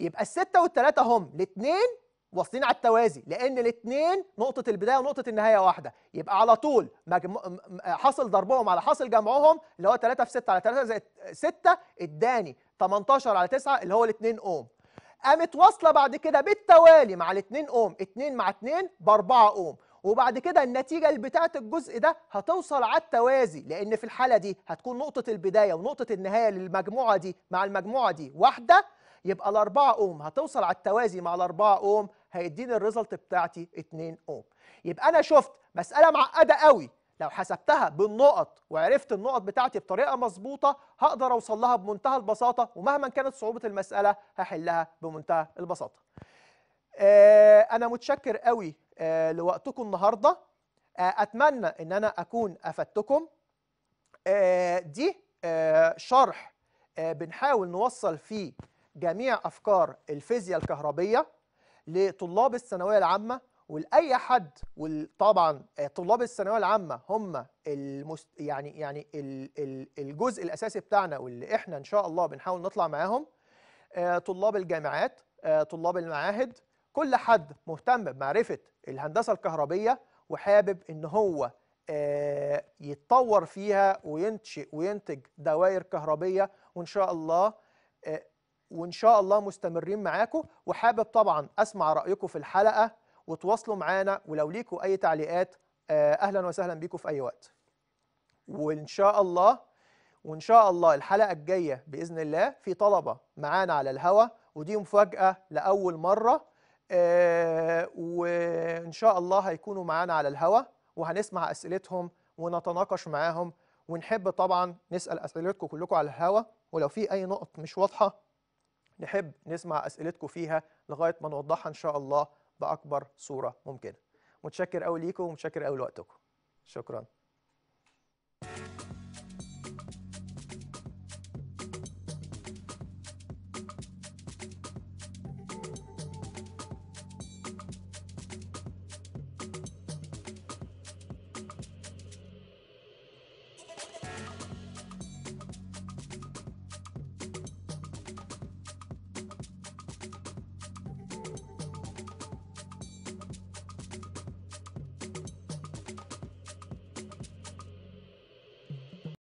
يبقى السته والثلاثه هم الاثنين واصلين على التوازي لان الاثنين نقطه البدايه ونقطه النهايه واحده يبقى على طول مجم... حاصل ضربهم على حاصل جمعهم اللي هو 3 في 6 على 3 زائد 6 اداني 18 على 9 اللي هو الاثنين اوم قامت واصله بعد كده بالتوالي مع الاثنين اوم 2 مع 2 ب 4 اوم وبعد كده النتيجة اللي بتاعة الجزء ده هتوصل على التوازي لأن في الحالة دي هتكون نقطة البداية ونقطة النهاية للمجموعة دي مع المجموعة دي واحدة يبقى الأربعة أوم هتوصل على التوازي مع الأربعة أوم هيديني الريزلت بتاعتي 2 أوم يبقى أنا شفت مسألة معقدة قوي لو حسبتها بالنقط وعرفت النقط بتاعتي بطريقة مظبوطة هقدر أوصل لها بمنتهى البساطة ومهما كانت صعوبة المسألة هحلها بمنتهى البساطة آه أنا متشكر قوي آه لوقتكم النهاردة آه أتمنى أن أنا أكون أفدتكم آه، دي آه، شرح آه، بنحاول نوصل فيه جميع أفكار الفيزياء الكهربية لطلاب الثانوية العامة ولأي حد وطبعا آه، طلاب الثانوية العامة هم المست... يعني يعني الجزء الأساسي بتاعنا واللي احنا إن شاء الله بنحاول نطلع معاهم آه، طلاب الجامعات آه، طلاب المعاهد كل حد مهتم بمعرفة الهندسة الكهربية وحابب إن هو يتطور فيها وينشئ وينتج دوائر كهربية وإن شاء الله وان شاء الله مستمرين معاكم وحابب طبعا اسمع رايكم في الحلقه وتواصلوا معانا ولو ليكوا اي تعليقات آه، اهلا وسهلا بيكم في اي وقت وان شاء الله وان شاء الله الحلقه الجايه باذن الله في طلبه معانا على الهوا ودي مفاجاه لاول مره آه، وان شاء الله هيكونوا معانا على الهوا وهنسمع اسئلتهم ونتناقش معاهم ونحب طبعا نسال اسئلتكم كلكم على الهوا ولو في اي نقط مش واضحه نحب نسمع أسئلتكم فيها لغاية ما نوضحها إن شاء الله بأكبر صورة ممكنة متشكر أوي ليكم ومتشكر أوي لوقتكم شكراً